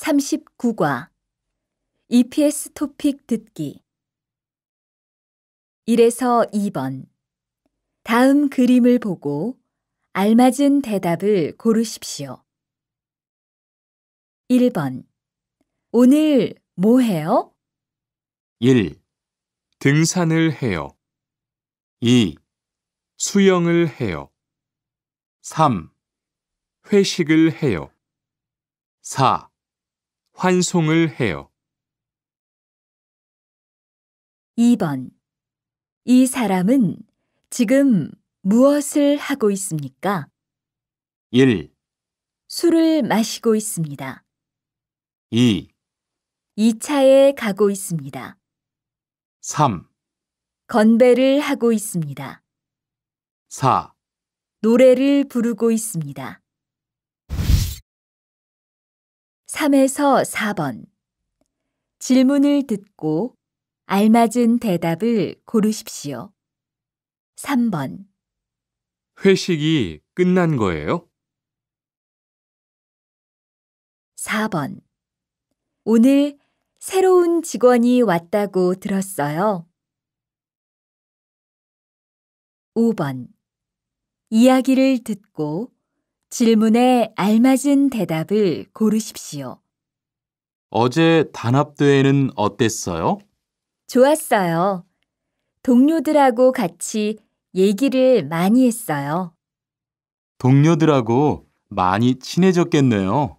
39과 EPS 토픽 듣기 1에서 2번 다음 그림을 보고 알맞은 대답을 고르십시오. 1번 오늘 뭐 해요? 1. 등산을 해요. 2. 수영을 해요. 3. 회식을 해요. 4. 환송을 해요. 2번. 이 사람은 지금 무엇을 하고 있습니까? 1, 술을 마시고 있습니다. 2, 2차에 가고 있습니다. 3, 건배를 하고 있습니다. 4 노래를 부르고 있습니다. 3에서 4번 질문을 듣고 알맞은 대답을 고르십시오. 3번 회식이 끝난 거예요? 4번 오늘 새로운 직원이 왔다고 들었어요. 5번 이야기를 듣고 질문에 알맞은 대답을 고르십시오. 어제 단합대회는 어땠어요? 좋았어요. 동료들하고 같이 얘기를 많이 했어요. 동료들하고 많이 친해졌겠네요.